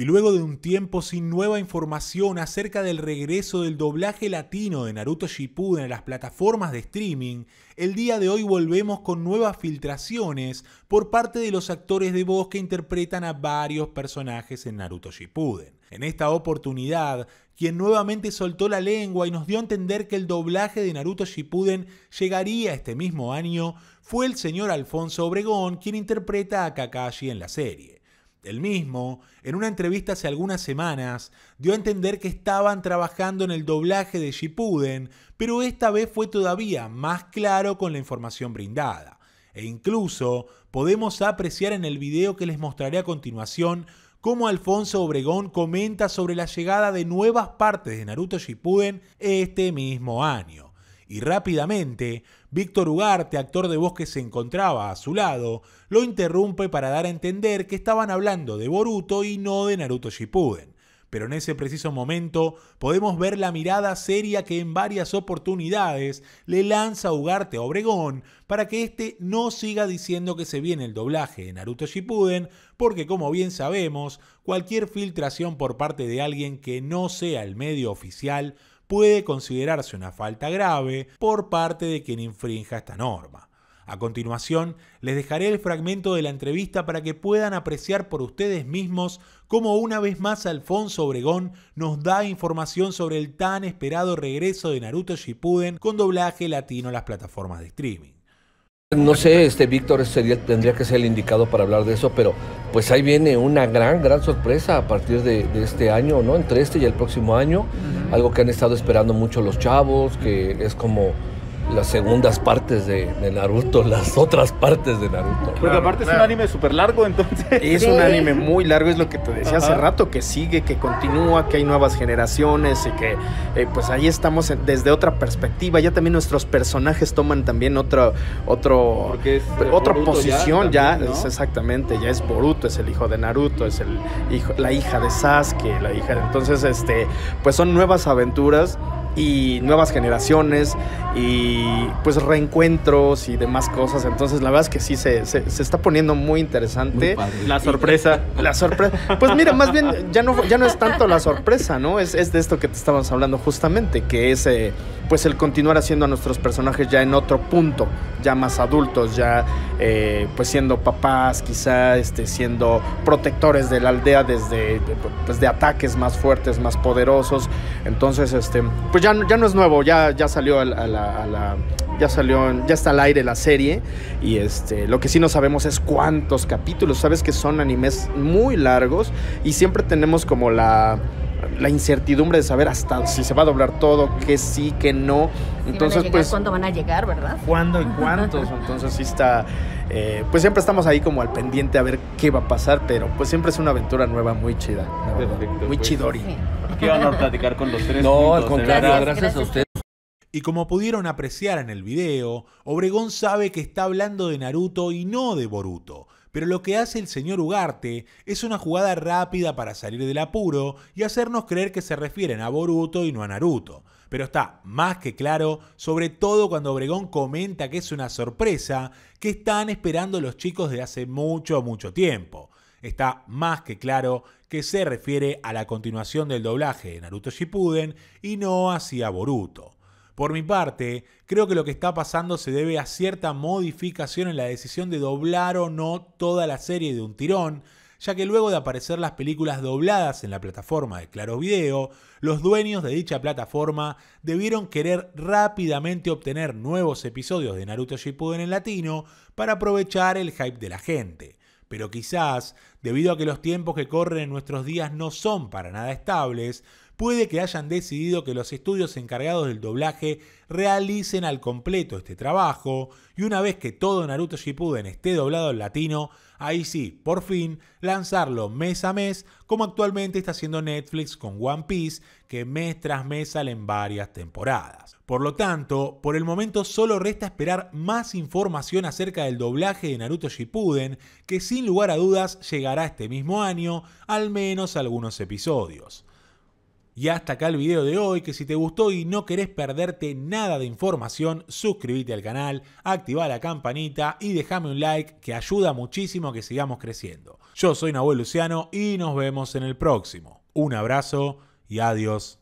Y luego de un tiempo sin nueva información acerca del regreso del doblaje latino de Naruto Shippuden a las plataformas de streaming, el día de hoy volvemos con nuevas filtraciones por parte de los actores de voz que interpretan a varios personajes en Naruto Shippuden. En esta oportunidad, quien nuevamente soltó la lengua y nos dio a entender que el doblaje de Naruto Shippuden llegaría este mismo año, fue el señor Alfonso Obregón, quien interpreta a Kakashi en la serie. El mismo, en una entrevista hace algunas semanas, dio a entender que estaban trabajando en el doblaje de Shippuden, pero esta vez fue todavía más claro con la información brindada. E incluso podemos apreciar en el video que les mostraré a continuación cómo Alfonso Obregón comenta sobre la llegada de nuevas partes de Naruto Shippuden este mismo año y rápidamente, Víctor Ugarte, actor de voz que se encontraba a su lado, lo interrumpe para dar a entender que estaban hablando de Boruto y no de Naruto Shippuden. Pero en ese preciso momento podemos ver la mirada seria que en varias oportunidades le lanza Ugarte a Obregón para que éste no siga diciendo que se viene el doblaje de Naruto Shippuden, porque como bien sabemos, cualquier filtración por parte de alguien que no sea el medio oficial puede considerarse una falta grave por parte de quien infrinja esta norma. A continuación, les dejaré el fragmento de la entrevista para que puedan apreciar por ustedes mismos cómo una vez más Alfonso Obregón nos da información sobre el tan esperado regreso de Naruto Shippuden con doblaje latino a las plataformas de streaming. No sé, este Víctor sería, este tendría que ser el indicado para hablar de eso, pero pues ahí viene una gran, gran sorpresa a partir de, este año, ¿no? Entre este y el próximo año algo que han estado esperando mucho los chavos, que es como las segundas partes de, Naruto, las otras partes de Naruto. Porque aparte es un anime súper largo, entonces. Es un anime muy largo, es lo que te decía hace rato, que sigue, que continúa, que hay nuevas generaciones y que eh, pues ahí estamos desde otra perspectiva. Ya también nuestros personajes toman también otra otro, otra posición ya, es exactamente, ya es Boruto, es el hijo de Naruto, es el hijo, la hija de Sasuke, la hija de... Entonces, este, pues son nuevas aventuras y nuevas generaciones y pues reencuentros y demás cosas. Entonces la verdad es que sí se, está poniendo muy interesante. la sorpresa. la sorpresa. Pues mira, más bien ya no, ya no es tanto la sorpresa, ¿no? Es, de esto que te estábamos hablando justamente, que es eh, pues el continuar haciendo a nuestros personajes ya en otro punto, ya más adultos, ya eh, pues siendo papás, quizá este, siendo protectores de la aldea desde pues, de ataques más fuertes, más poderosos. Entonces, este, pues ya ya, no es nuevo, ya, ya salió la, ya salió, ya está al aire la serie y este, lo que sí no sabemos es cuántos capítulos, sabes que son animes muy largos y siempre tenemos como la incertidumbre de saber hasta si se va a doblar todo, que sí, que no. Entonces, pues. ¿Cuándo van a llegar, verdad? ¿Cuándo y cuántos? Entonces, sí está. Eh, pues siempre estamos ahí como al pendiente a ver qué va a pasar, pero pues siempre es una aventura nueva muy chida. muy pues. chidori tres. No, al contrario, a ustedes. Y como pudieron apreciar en el video, Obregón sabe que está hablando de Naruto y no de Boruto. Pero lo que hace el señor Ugarte es una jugada rápida para salir del apuro y hacernos creer que se refieren a Boruto y no a Naruto. Pero está más que claro, sobre todo cuando Obregón comenta que es una sorpresa que están esperando los chicos de hace mucho, mucho tiempo. Está más que claro que se refiere a la continuación del doblaje de Naruto Shippuden y no hacia Boruto. Por mi parte, creo que lo que está pasando se debe a cierta modificación en la decisión de doblar o no toda la serie de un tirón, ya que luego de aparecer las películas dobladas en la plataforma de Claro Video, los dueños de dicha plataforma debieron querer rápidamente obtener nuevos episodios de Naruto Shippuden en latino para aprovechar el hype de la gente. Pero quizás Debido a que los tiempos que corren en nuestros días no son para nada estables, puede que hayan decidido que los estudios encargados del doblaje realicen al completo este trabajo, y una vez que todo Naruto Shippuden esté doblado en latino, ahí sí, por fin, lanzarlo mes a mes, como actualmente está haciendo Netflix con One Piece, que mes tras mes salen varias temporadas. Por lo tanto, por el momento solo resta esperar más información acerca del doblaje de Naruto Shippuden, que sin lugar a dudas llega este mismo año al menos algunos episodios. Y hasta acá el video de hoy, que si te gustó y no querés perderte nada de información, suscríbete al canal, activa la campanita y déjame un like que ayuda muchísimo a que sigamos creciendo. Yo soy Nahuel Luciano y nos vemos en el próximo. Un abrazo y adiós.